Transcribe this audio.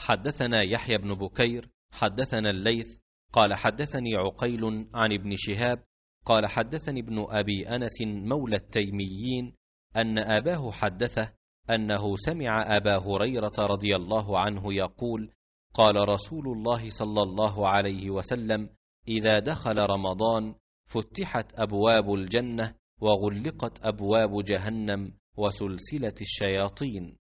حدثنا يحيى بن بكير حدثنا الليث قال حدثني عقيل عن ابن شهاب قال حدثني ابن ابي انس مولى التيميين ان اباه حدثه انه سمع ابا هريره رضي الله عنه يقول قال رسول الله صلى الله عليه وسلم اذا دخل رمضان فتحت ابواب الجنه وغلقت ابواب جهنم وسلسله الشياطين